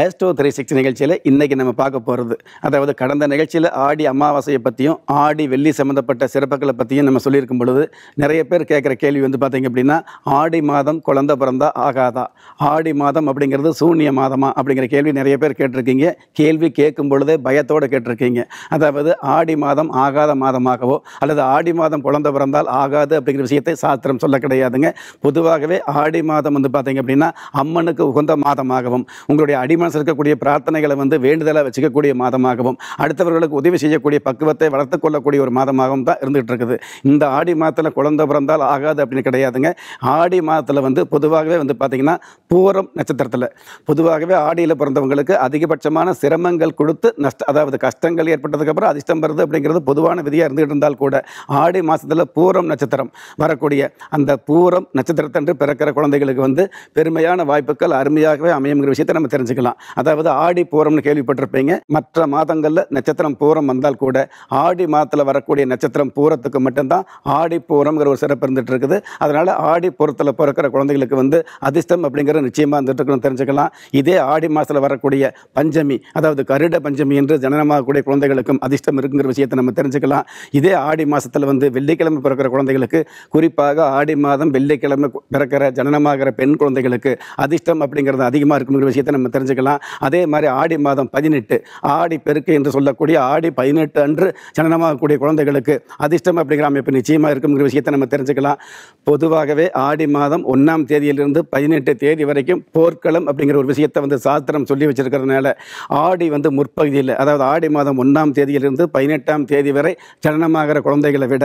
astro three six நிகழ்ச்சியில் இன்றைக்கி நம்ம பார்க்க போகிறது அதாவது கடந்த நிகழ்ச்சியில் ஆடி அமாவாசையை பற்றியும் ஆடி வெள்ளி சம்மந்தப்பட்ட சிறப்புகளை பற்றியும் நம்ம சொல்லியிருக்கும் பொழுது நிறைய பேர் கேட்குற கேள்வி வந்து பார்த்திங்க அப்படின்னா ஆடி மாதம் குழந்த பிறந்தா ஆகாதா ஆடி மாதம் அப்படிங்கிறது சூன்ய மாதமா அப்படிங்கிற கேள்வி நிறைய பேர் கேட்டிருக்கீங்க கேள்வி கேட்கும் பொழுதே பயத்தோடு கேட்டிருக்கீங்க அதாவது ஆடி மாதம் ஆகாத மாதமாகவோ அல்லது ஆடி மாதம் குழந்த பிறந்தால் ஆகாது அப்படிங்கிற விஷயத்தை சாஸ்திரம் சொல்ல கிடையாதுங்க பொதுவாகவே ஆடி மாதம் வந்து பார்த்திங்க அப்படின்னா அம்மனுக்கு உகந்த மாதமாகவும் உங்களுடைய அடிமை மனசு இருக்கக்கூடிய பிரார்த்தனைகளை வந்து வேண்டுதலாக வச்சுக்கக்கூடிய மாதமாகவும் அடுத்தவர்களுக்கு உதவி செய்யக்கூடிய பக்குவத்தை வளர்த்து கொள்ளக்கூடிய ஒரு மாதமாகவும் தான் இருந்துகிட்டு இருக்குது இந்த ஆடி மாதத்தில் குழந்தை பிறந்தால் ஆகாது அப்படின்னு கிடையாதுங்க ஆடி மாதத்தில் வந்து பொதுவாகவே வந்து பார்த்திங்கன்னா பூரம் நட்சத்திரத்தில் பொதுவாகவே ஆடியில் பிறந்தவங்களுக்கு அதிகபட்சமான சிரமங்கள் கொடுத்து நஷ்ட அதாவது கஷ்டங்கள் ஏற்பட்டதுக்கப்புறம் அதிர்ஷ்டம் வருது அப்படிங்கிறது பொதுவான விதியாக இருந்துகிட்டு இருந்தால் கூட ஆடி மாதத்தில் பூரம் நட்சத்திரம் வரக்கூடிய அந்த பூரம் நட்சத்திரத்தன்று பிறக்கிற குழந்தைகளுக்கு வந்து பெருமையான வாய்ப்புகள் அருமையாகவே அமையுங்கிற விஷயத்தை நம்ம தெரிஞ்சுக்கலாம் தான் அதாவது ஆடி பூரம்னு கேள்விப்பட்டிருப்பீங்க மற்ற மாதங்களில் நட்சத்திரம் பூரம் வந்தால் கூட ஆடி மாதத்தில் வரக்கூடிய நட்சத்திரம் பூரத்துக்கு மட்டும்தான் ஆடி பூரம்ங்கிற ஒரு சிறப்பு இருந்துட்டு இருக்குது அதனால் ஆடி பூரத்தில் பிறக்கிற குழந்தைகளுக்கு வந்து அதிர்ஷ்டம் அப்படிங்கிற நிச்சயமாக இருந்துட்டு இருக்கணும் தெரிஞ்சுக்கலாம் இதே ஆடி மாதத்தில் வரக்கூடிய பஞ்சமி அதாவது கருட பஞ்சமி என்று ஜனனமாகக்கூடிய குழந்தைகளுக்கும் அதிர்ஷ்டம் இருக்குங்கிற விஷயத்தை நம்ம தெரிஞ்சுக்கலாம் இதே ஆடி மாதத்தில் வந்து வெள்ளிக்கிழமை பிறக்கிற குழந்தைகளுக்கு குறிப்பாக ஆடி மாதம் வெள்ளிக்கிழமை பிறக்கிற ஜனனமாகிற பெண் குழந்தைகளுக்கு அதிர்ஷ்டம் அப்படிங்கிறது அதிகமாக இருக்குங்கிற விஷயத்தை நம்ம தெரிஞ்சுக்கலாம் இருக்கலாம் அதே மாதிரி ஆடி மாதம் பதினெட்டு ஆடி பெருக்கு என்று சொல்லக்கூடிய ஆடி பதினெட்டு அன்று கூடிய குழந்தைகளுக்கு அதிர்ஷ்டம் அப்படிங்கிற அமைப்பு நிச்சயமாக இருக்குங்கிற விஷயத்தை நம்ம தெரிஞ்சுக்கலாம் பொதுவாகவே ஆடி மாதம் ஒன்றாம் தேதியிலிருந்து பதினெட்டு தேதி வரைக்கும் போர்க்களம் அப்படிங்கிற ஒரு விஷயத்தை வந்து சாஸ்திரம் சொல்லி வச்சிருக்கிறதுனால ஆடி வந்து முற்பகுதியில் அதாவது ஆடி மாதம் ஒன்றாம் தேதியிலிருந்து பதினெட்டாம் தேதி வரை சனனமாகிற குழந்தைகளை விட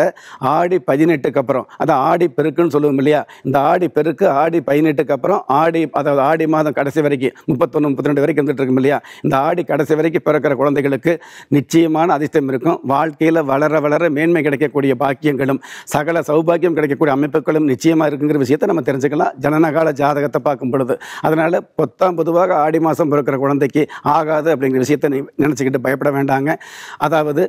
ஆடி பதினெட்டுக்கு அப்புறம் அதான் ஆடி பெருக்குன்னு சொல்லுவோம் இல்லையா இந்த ஆடி பெருக்கு ஆடி பதினெட்டுக்கு அப்புறம் ஆடி அதாவது ஆடி மாதம் கடைசி வரைக்கும் முப்பத்தொன்று முப்பத்தி முப்பத்தி வரைக்கும் இருந்துட்டு இருக்கும் இல்லையா இந்த ஆடி கடைசி வரைக்கும் பிறக்கிற குழந்தைகளுக்கு நிச்சயமான அதிர்ஷ்டம் இருக்கும் வாழ்க்கையில் வளர வளர மேன்மை கிடைக்கக்கூடிய பாக்கியங்களும் சகல சௌபாகியம் கிடைக்கக்கூடிய அமைப்புகளும் நிச்சயமாக இருக்குங்கிற விஷயத்தை நம்ம தெரிஞ்சுக்கலாம் ஜனனகால ஜாதகத்தை பார்க்கும் பொழுது அதனால் பொத்தாம் பொதுவாக ஆடி மாதம் பிறக்கிற குழந்தைக்கு ஆகாது அப்படிங்கிற விஷயத்தை நினச்சிக்கிட்டு பயப்பட வேண்டாங்க அதாவது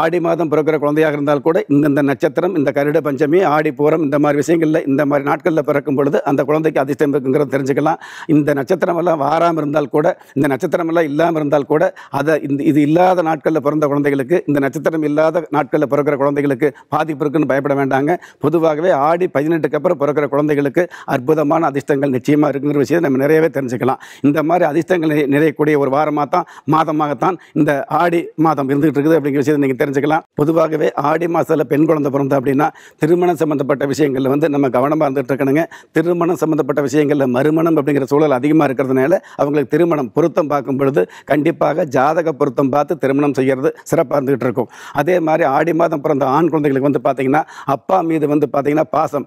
ஆடி மாதம் பிறக்கிற குழந்தையாக இருந்தால் கூட இந்தந்த நட்சத்திரம் இந்த கருட பஞ்சமி ஆடி பூரம் இந்த மாதிரி விஷயங்களில் இந்த மாதிரி நாட்களில் பிறக்கும் பொழுது அந்த குழந்தைக்கு அதிர்ஷ்டம் இருக்குங்கிறத தெரிஞ்சுக்கலாம் இந்த நட்சத்திரம் எல்லாம் வாராமல் இருந்தால் இருந்தால் கூட இந்த நட்சத்திரம் எல்லாம் இல்லாமல் இருந்தால் கூட அதை இந்த இது இல்லாத நாட்களில் பிறந்த குழந்தைகளுக்கு இந்த நட்சத்திரம் இல்லாத நாட்களில் பிறக்கிற குழந்தைகளுக்கு பாதிப்பு இருக்குன்னு பயப்பட வேண்டாங்க பொதுவாகவே ஆடி பதினெட்டுக்கு அப்புறம் பிறக்கிற குழந்தைகளுக்கு அற்புதமான அதிர்ஷ்டங்கள் நிச்சயமாக இருக்குங்கிற விஷயத்தை நம்ம நிறையவே தெரிஞ்சுக்கலாம் இந்த மாதிரி அதிர்ஷ்டங்கள் நிறையக்கூடிய ஒரு வாரமாக தான் மாதமாகத்தான் இந்த ஆடி மாதம் இருந்துகிட்டு இருக்குது அப்படிங்கிற விஷயத்தை நீங்கள் தெரிஞ்சுக்கலாம் பொதுவாகவே ஆடி மாதத்தில் பெண் குழந்தை பிறந்த அப்படின்னா திருமணம் சம்மந்தப்பட்ட விஷயங்களில் வந்து நம்ம கவனமாக இருந்துகிட்டு இருக்கணுங்க திருமணம் சம்மந்தப்பட்ட விஷயங்களில் மறுமணம் அப்படிங்கிற சூழல் அதிகமாக இருக்கிறதுனால அவங்களுக்கு திருமணம் பொருத்தம் பார்க்கும் பொழுது கண்டிப்பாக ஜாதக பொருத்தம் பார்த்து திருமணம் செய்கிறது சிறப்பாக இருந்துகிட்டு இருக்கும் அதே மாதிரி ஆடி மாதம் பிறந்த ஆண் குழந்தைகளுக்கு வந்து பார்த்தீங்கன்னா அப்பா மீது வந்து பார்த்திங்கன்னா பாசம்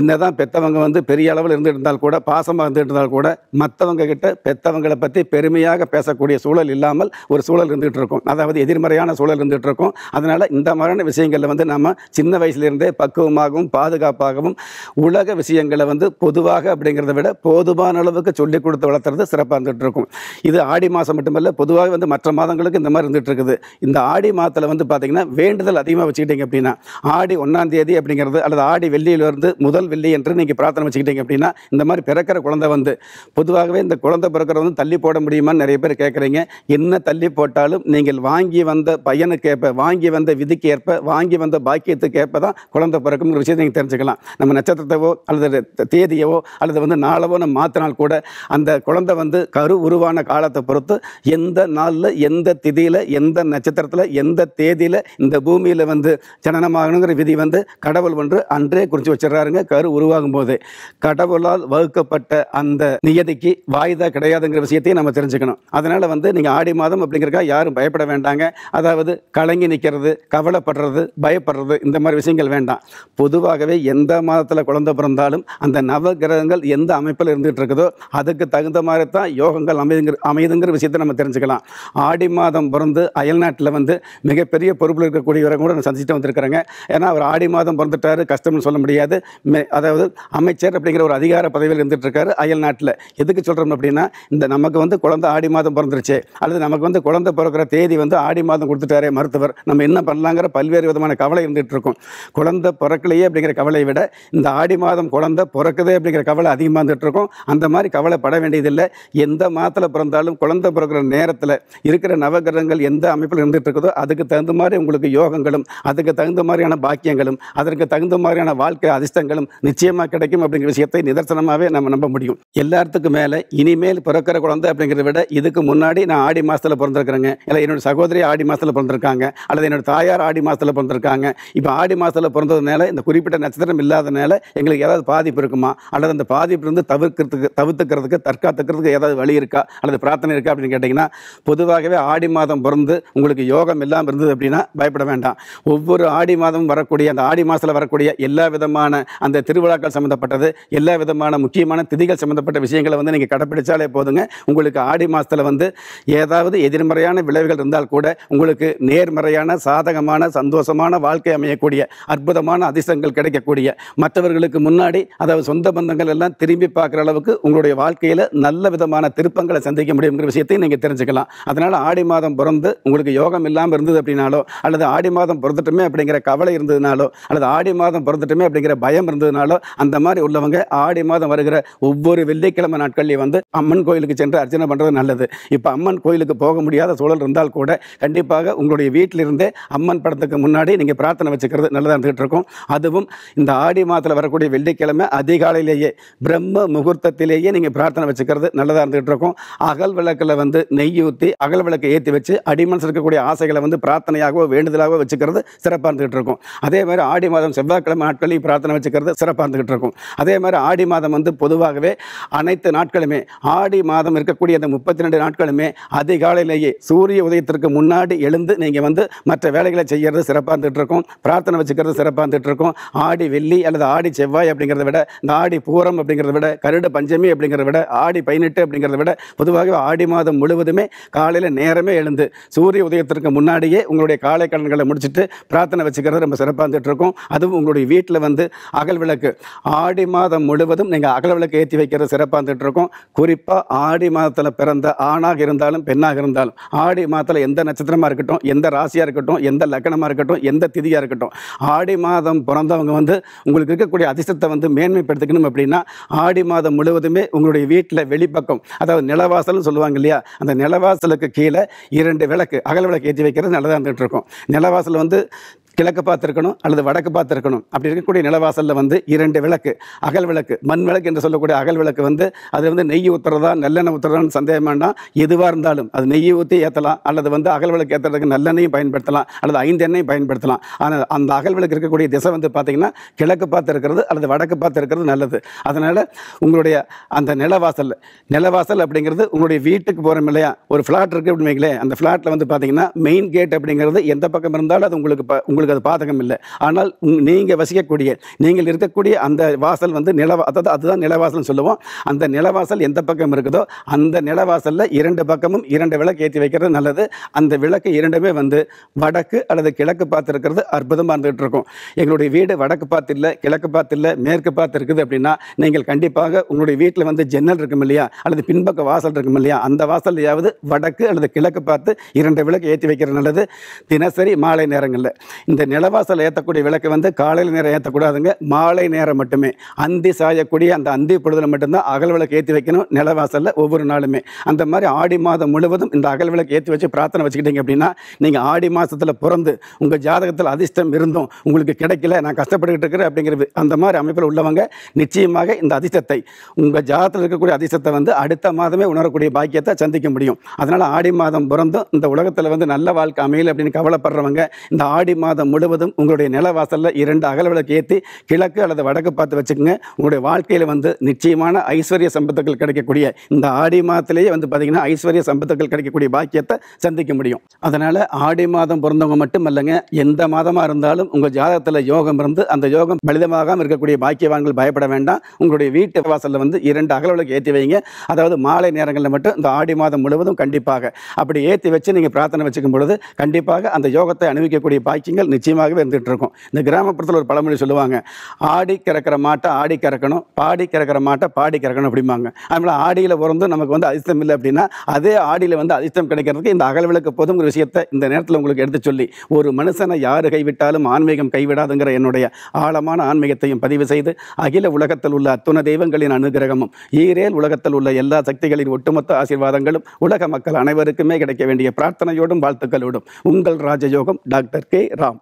என்ன தான் பெற்றவங்க வந்து பெரிய அளவில் இருந்துகிட்டு இருந்தால் கூட பாசமாக இருந்துகிட்டு இருந்தால் கூட மற்றவங்க கிட்ட பெற்றவங்களை பற்றி பெருமையாக பேசக்கூடிய சூழல் இல்லாமல் ஒரு சூழல் இருந்துகிட்டு இருக்கும் அதாவது எதிர்மறையான சூழல் இருந்துகிட்டு இருக்கும் அதனால் இந்த மாதிரியான விஷயங்களில் வந்து நம்ம சின்ன வயசுலேருந்தே பக்குவமாகவும் பாதுகாப்பாகவும் உலக விஷயங்களை வந்து பொதுவாக அப்படிங்கிறத விட போதுமான அளவுக்கு சொல்லிக் கொடுத்து வளர்த்துறது சிறப்பாக இருந்துகிட்டு இருக்கும் இது ஆடி மாதம் மட்டுமல்ல பொதுவாக வந்து மற்ற மாதங்களுக்கு இந்த மாதிரி இருந்துட்டு இருக்குது இந்த ஆடி மாதத்தில் வந்து பார்த்திங்கன்னா வேண்டுதல் அதிகமாக வச்சுக்கிட்டீங்க அப்படின்னா ஆடி ஒன்றாம் தேதி அப்படிங்கிறது அல்லது ஆடி வெள்ளியிலிருந்து முதல் வெள்ளி என்று நீங்கள் பிரார்த்தனை வச்சுக்கிட்டீங்க அப்படின்னா இந்த மாதிரி பிறக்கிற குழந்தை வந்து பொதுவாகவே இந்த குழந்தை பிறக்கிற வந்து தள்ளி போட முடியுமான்னு நிறைய பேர் கேட்குறீங்க என்ன தள்ளி போட்டாலும் நீங்கள் வாங்கி வந்த பையனுக்கு ஏற்ப வாங்கி வந்த விதிக்கு ஏற்ப வாங்கி வந்த பாக்கியத்துக்கு ஏற்ப தான் குழந்தை பிறக்குங்கிற விஷயத்தை நீங்கள் தெரிஞ்சுக்கலாம் நம்ம நட்சத்திரத்தவோ அல்லது தேதியவோ அல்லது வந்து நாளவோ நம்ம மாற்றினால் கூட அந்த குழந்தை வந்து கரு மறு உருவான காலத்தை பொறுத்து எந்த நாளில் எந்த திதியில் எந்த நட்சத்திரத்தில் எந்த தேதியில் இந்த பூமியில் வந்து ஜனனமாகணுங்கிற விதி வந்து கடவுள் ஒன்று அன்றே குறித்து வச்சிடறாருங்க கரு உருவாகும் போது கடவுளால் வகுக்கப்பட்ட அந்த நியதிக்கு வாய்தா கிடையாதுங்கிற விஷயத்தையும் நம்ம தெரிஞ்சுக்கணும் அதனால் வந்து நீங்கள் ஆடி மாதம் அப்படிங்கிறக்கா யாரும் பயப்பட வேண்டாங்க அதாவது கலங்கி நிற்கிறது கவலைப்படுறது பயப்படுறது இந்த மாதிரி விஷயங்கள் வேண்டாம் பொதுவாகவே எந்த மாதத்தில் குழந்தை பிறந்தாலும் அந்த நவகிரகங்கள் எந்த அமைப்பில் இருந்துகிட்டு இருக்குதோ அதுக்கு தகுந்த மாதிரி தான் யோகம் பொங்கல் அமைதுங்கிற அமைதுங்கிற விஷயத்தை நம்ம தெரிஞ்சுக்கலாம் ஆடி மாதம் பிறந்து அயல்நாட்டில் வந்து மிகப்பெரிய பொறுப்பில் இருக்கக்கூடியவரை கூட நான் சந்திச்சுட்டு வந்திருக்கிறாங்க ஏன்னா அவர் ஆடி மாதம் பிறந்துட்டார் கஷ்டம்னு சொல்ல முடியாது அதாவது அமைச்சர் அப்படிங்கிற ஒரு அதிகார பதவியில் அயல் நாட்டில் எதுக்கு சொல்கிறோம் அப்படின்னா இந்த நமக்கு வந்து குழந்தை ஆடி மாதம் பிறந்துருச்சு அல்லது நமக்கு வந்து குழந்தை பிறக்கிற தேதி வந்து ஆடி மாதம் கொடுத்துட்டாரே மருத்துவர் நம்ம என்ன பண்ணலாங்கிற பல்வேறு விதமான கவலை இருந்துகிட்டு இருக்கும் குழந்தை பிறக்கலையே அப்படிங்கிற கவலையை விட இந்த ஆடி மாதம் குழந்தை பிறக்குதே அப்படிங்கிற கவலை அதிகமாக இருந்துகிட்டு இருக்கும் அந்த மாதிரி கவலைப்பட வேண்டியதில்லை எந்த மாதத்தில் பிறந்தாலும் குழந்தை பிறக்கிற நேரத்தில் இருக்கிற நவகிரகங்கள் எந்த அமைப்பில் இருந்துகிட்டு இருக்குதோ அதுக்கு தகுந்த மாதிரி உங்களுக்கு யோகங்களும் அதுக்கு தகுந்த மாதிரியான பாக்கியங்களும் அதற்கு தகுந்த மாதிரியான வாழ்க்கை அதிர்ஷ்டங்களும் நிச்சயமாக கிடைக்கும் அப்படிங்கிற விஷயத்தை நிதர்சனமாகவே நம்ம நம்ப முடியும் எல்லாத்துக்கும் மேலே இனிமேல் பிறக்கிற குழந்தை அப்படிங்கிறத விட இதுக்கு முன்னாடி நான் ஆடி மாதத்தில் பிறந்திருக்கிறேங்க இல்லை என்னோட சகோதரி ஆடி மாதத்தில் பிறந்திருக்காங்க அல்லது என்னோட தாயார் ஆடி மாதத்தில் பிறந்திருக்காங்க இப்போ ஆடி மாதத்தில் பிறந்ததுனால இந்த குறிப்பிட்ட நட்சத்திரம் இல்லாதனால எங்களுக்கு ஏதாவது பாதிப்பு இருக்குமா அல்லது அந்த பாதிப்பு இருந்து தவிர்க்கிறதுக்கு தவிர்த்துக்கிறதுக்கு தற்காத்துக்கிறதுக்கு ஏதாவது வழி இருக்கா அல்லது பிரார்த்தனை இருக்கா அப்படின்னு கேட்டிங்கன்னா பொதுவாகவே ஆடி மாதம் பிறந்து உங்களுக்கு யோகம் இல்லாமல் இருந்தது அப்படின்னா பயப்பட வேண்டாம் ஒவ்வொரு ஆடி மாதமும் வரக்கூடிய அந்த ஆடி மாதத்தில் வரக்கூடிய எல்லா விதமான அந்த திருவிழாக்கள் சம்மந்தப்பட்டது எல்லா விதமான முக்கியமான திதிகள் சம்மந்தப்பட்ட விஷயங்களை வந்து நீங்கள் கடைப்பிடிச்சாலே போதுங்க உங்களுக்கு ஆடி மாதத்தில் வந்து ஏதாவது எதிர்மறையான விளைவுகள் இருந்தால் கூட உங்களுக்கு நேர்மறையான சாதகமான சந்தோஷமான வாழ்க்கை அமையக்கூடிய அற்புதமான அதிர்ஷ்டங்கள் கிடைக்கக்கூடிய மற்றவர்களுக்கு முன்னாடி அதாவது சொந்த பந்தங்கள் எல்லாம் திரும்பி பார்க்குற அளவுக்கு உங்களுடைய வாழ்க்கையில் நல்ல விதமான திரு விருப்பங்களை சந்திக்க முடியுங்கிற விஷயத்தையும் நீங்கள் தெரிஞ்சுக்கலாம் அதனால் ஆடி மாதம் பிறந்து உங்களுக்கு யோகம் இல்லாமல் இருந்தது அப்படின்னாலோ அல்லது ஆடி மாதம் பிறந்துட்டுமே அப்படிங்கிற கவலை இருந்ததுனாலோ அல்லது ஆடி மாதம் பிறந்துட்டுமே அப்படிங்கிற பயம் இருந்ததுனாலோ அந்த மாதிரி உள்ளவங்க ஆடி மாதம் வருகிற ஒவ்வொரு வெள்ளிக்கிழமை நாட்கள்லேயும் வந்து அம்மன் கோயிலுக்கு சென்று அர்ச்சனை பண்ணுறது நல்லது இப்போ அம்மன் கோயிலுக்கு போக முடியாத சூழல் இருந்தால் கூட கண்டிப்பாக உங்களுடைய வீட்டிலிருந்தே அம்மன் படத்துக்கு முன்னாடி நீங்கள் பிரார்த்தனை வச்சுக்கிறது நல்லதாக இருந்துகிட்டு இருக்கும் அதுவும் இந்த ஆடி மாதத்தில் வரக்கூடிய வெள்ளிக்கிழமை அதிகாலையிலேயே பிரம்ம முகூர்த்தத்திலேயே நீங்கள் பிரார்த்தனை வச்சுக்கிறது நல்லதாக இருந்துகிட்டு இருக்கும் இருக்கும் அகல் விளக்கில் வந்து நெய் ஊற்றி அகல் விளக்கை ஏற்றி வச்சு அடிமனசு இருக்கக்கூடிய ஆசைகளை வந்து பிரார்த்தனையாகவோ வேண்டுதலாகவோ வச்சுக்கிறது சிறப்பாக இருந்துகிட்டு இருக்கும் அதே மாதிரி ஆடி மாதம் செவ்வாய்க்கிழமை நாட்களில் பிரார்த்தனை வச்சுக்கிறது சிறப்பாக இருந்துகிட்டு இருக்கும் அதே மாதிரி ஆடி மாதம் வந்து பொதுவாகவே அனைத்து நாட்களுமே ஆடி மாதம் இருக்கக்கூடிய அந்த முப்பத்தி ரெண்டு நாட்களுமே அதிகாலையிலேயே சூரிய உதயத்திற்கு முன்னாடி எழுந்து நீங்கள் வந்து மற்ற வேலைகளை செய்கிறது சிறப்பாக இருந்துகிட்டு இருக்கும் பிரார்த்தனை வச்சுக்கிறது சிறப்பாக இருந்துகிட்டு இருக்கும் ஆடி வெள்ளி அல்லது ஆடி செவ்வாய் அப்படிங்கிறத விட இந்த ஆடி பூரம் அப்படிங்கிறத விட கருட பஞ்சமி அப்படிங்கிறத விட ஆடி பதினெட்டு அப்படிங்கிறத விட பொதுவாக ஆடி மாதம் முழுவதுமே காலையில் நேரமே எழுந்து சூரிய உதயத்திற்கு முன்னாடியே உங்களுடைய காலை கடன்களை முடிச்சுட்டு பிரார்த்தனை வச்சுக்கிறது ரொம்ப சிறப்பாக இருந்துட்டு இருக்கும் அதுவும் உங்களுடைய வீட்டில் வந்து அகல் விளக்கு ஆடி மாதம் முழுவதும் நீங்கள் அகல் விளக்கு ஏற்றி வைக்கிறது சிறப்பாக இருந்துட்டு இருக்கும் குறிப்பாக ஆடி மாதத்தில் பிறந்த ஆணாக இருந்தாலும் பெண்ணாக இருந்தாலும் ஆடி மாதத்தில் எந்த நட்சத்திரமாக இருக்கட்டும் எந்த ராசியாக இருக்கட்டும் எந்த லக்கணமாக இருக்கட்டும் எந்த திதியாக இருக்கட்டும் ஆடி மாதம் பிறந்தவங்க வந்து உங்களுக்கு இருக்கக்கூடிய அதிர்ஷ்டத்தை வந்து மேன்மைப்படுத்திக்கணும் அப்படின்னா ஆடி மாதம் முழுவதுமே உங்களுடைய வீட்டில் வெளிப்பக்கம் அதாவது நிலவாசல்னு சொல்லுவாங்க இல்லையா அந்த நிலவாசலுக்கு கீழே இரண்டு விளக்கு அகல் விளக்கு ஏற்றி வைக்கிறது நல்லதாக இருந்துகிட்டு இருக்கும் நிலவாசல் வந்து கிழக்கு பார்த்துருக்கணும் அல்லது வடக்கு பார்த்துருக்கணும் அப்படி இருக்கக்கூடிய நிலவாசலில் வந்து இரண்டு விளக்கு அகல் விளக்கு மண் விளக்கு என்று சொல்லக்கூடிய அகல் விளக்கு வந்து அது வந்து நெய் ஊற்றுறதா நல்லெண்ணெய் ஊற்றுறதா சந்தேகமானா எதுவாக இருந்தாலும் அது நெய் ஊற்றி ஏற்றலாம் அல்லது வந்து அகல் விளக்கு ஏற்றுறதுக்கு நல்லெண்ணையும் பயன்படுத்தலாம் அல்லது ஐந்து எண்ணெயும் பயன்படுத்தலாம் ஆனால் அந்த அகல் விளக்கு இருக்கக்கூடிய திசை வந்து பார்த்திங்கன்னா கிழக்கு பார்த்து இருக்கிறது அல்லது வடக்கு பார்த்து இருக்கிறது நல்லது அதனால் உங்களுடைய அந்த நிலவாசல் நிலவாசல் அப்படிங்கிறது உங்களுடைய வீட்டுக்கு போகிறோம் இல்லையா ஒரு ஃப்ளாட் இருக்குது அப்படின்னு அந்த ஃப்ளாட்டில் வந்து பார்த்திங்கன்னா மெயின் கேட் அப்படிங்கிறது எந்த பக்கம் இருந்தாலும் அது உங்களுக்கு உங்களுக்கு உங்களுக்கு அது பாதகம் இல்லை ஆனால் நீங்கள் வசிக்கக்கூடிய நீங்கள் இருக்கக்கூடிய அந்த வாசல் வந்து நில அதாவது அதுதான் நிலவாசல்னு சொல்லுவோம் அந்த நிலவாசல் எந்த பக்கம் இருக்குதோ அந்த நிலவாசலில் இரண்டு பக்கமும் இரண்டு விளக்கு ஏற்றி வைக்கிறது நல்லது அந்த விளக்கு இரண்டுமே வந்து வடக்கு அல்லது கிழக்கு பார்த்து இருக்கிறது அற்புதமாக இருந்துகிட்டு இருக்கும் எங்களுடைய வீடு வடக்கு பார்த்து இல்லை கிழக்கு பார்த்து இல்லை மேற்கு பார்த்து இருக்குது அப்படின்னா நீங்கள் கண்டிப்பாக உங்களுடைய வீட்டில் வந்து ஜன்னல் இருக்கும் இல்லையா அல்லது பின்பக்க வாசல் இருக்கும் இல்லையா அந்த வாசல்லையாவது வடக்கு அல்லது கிழக்கு பார்த்து இரண்டு விளக்கு ஏற்றி வைக்கிறது நல்லது தினசரி மாலை நேரங்களில் இந்த இந்த நிலவாசல் ஏற்றக்கூடிய விளக்கு வந்து காலையில் நேரம் ஏற்றக்கூடாதுங்க மாலை நேரம் மட்டுமே அந்தி சாயக்கூடிய அந்த அந்தி பொழுதில் மட்டும்தான் அகல் விளக்கு ஏற்றி வைக்கணும் நிலவாசலில் ஒவ்வொரு நாளுமே அந்த மாதிரி ஆடி மாதம் முழுவதும் இந்த அகல் விளக்கு ஏற்றி வச்சு பிரார்த்தனை வச்சுக்கிட்டீங்க அப்படின்னா நீங்கள் ஆடி மாதத்தில் பிறந்து உங்கள் ஜாதகத்தில் அதிர்ஷ்டம் இருந்தும் உங்களுக்கு கிடைக்கல நான் கஷ்டப்பட்டுக்கிட்டு இருக்கிறேன் அப்படிங்கிறது அந்த மாதிரி அமைப்பில் உள்ளவங்க நிச்சயமாக இந்த அதிர்ஷ்டத்தை உங்கள் ஜாதகத்தில் இருக்கக்கூடிய அதிர்ஷ்டத்தை வந்து அடுத்த மாதமே உணரக்கூடிய பாக்கியத்தை சந்திக்க முடியும் அதனால் ஆடி மாதம் பிறந்தும் இந்த உலகத்தில் வந்து நல்ல வாழ்க்கை அமையல் அப்படின்னு கவலைப்படுறவங்க இந்த ஆடி மாதம் மாதம் முழுவதும் உங்களுடைய நிலவாசலில் இரண்டு அகலவிளக்கு ஏற்றி கிழக்கு அல்லது வடக்கு பார்த்து வச்சுக்கோங்க உங்களுடைய வாழ்க்கையில் வந்து நிச்சயமான ஐஸ்வர்ய சம்பத்துக்கள் கிடைக்கக்கூடிய இந்த ஆடி மாதத்திலேயே வந்து பார்த்தீங்கன்னா ஐஸ்வர்ய சம்பத்துக்கள் கிடைக்கக்கூடிய பாக்கியத்தை சந்திக்க முடியும் அதனால் ஆடி மாதம் பிறந்தவங்க மட்டும் இல்லைங்க எந்த மாதமாக இருந்தாலும் உங்கள் ஜாதகத்தில் யோகம் இருந்து அந்த யோகம் பலிதமாகாமல் இருக்கக்கூடிய பாக்கியவான்கள் பயப்பட வேண்டாம் உங்களுடைய வீட்டு வாசலில் வந்து இரண்டு அகலவிளக்கு ஏற்றி வைங்க அதாவது மாலை நேரங்களில் மட்டும் இந்த ஆடி மாதம் முழுவதும் கண்டிப்பாக அப்படி ஏற்றி வச்சு நீங்கள் பிரார்த்தனை வச்சுக்கும் பொழுது கண்டிப்பாக அந்த யோகத்தை அனுபவிக்கக்கூடிய பாக்கியங்கள் நிச்சயமாகவே இருந்துகிட்டு இருக்கும் இந்த கிராமப்புறத்தில் ஒரு பழமொழி சொல்லுவாங்க ஆடி கறக்கிற மாட்டை ஆடி கறக்கணும் பாடி கறக்கிற மாட்டை பாடி கறக்கணும் அப்படிம்பாங்க அதனால் ஆடியில் பிறந்து நமக்கு வந்து அதிர்ஷ்டம் இல்லை அப்படின்னா அதே ஆடியில் வந்து அதிர்ஷ்டம் கிடைக்கிறதுக்கு இந்த அகல் விளக்கு போதுங்கிற விஷயத்தை இந்த நேரத்தில் உங்களுக்கு எடுத்து சொல்லி ஒரு மனுஷனை யார் கைவிட்டாலும் ஆன்மீகம் கைவிடாதுங்கிற என்னுடைய ஆழமான ஆன்மீகத்தையும் பதிவு செய்து அகில உலகத்தில் உள்ள அத்துண தெய்வங்களின் அனுகிரகமும் ஈரேல் உலகத்தில் உள்ள எல்லா சக்திகளின் ஒட்டுமொத்த ஆசீர்வாதங்களும் உலக மக்கள் அனைவருக்குமே கிடைக்க வேண்டிய பிரார்த்தனையோடும் வாழ்த்துக்களோடும் உங்கள் ராஜயோகம் டாக்டர் கே ராம்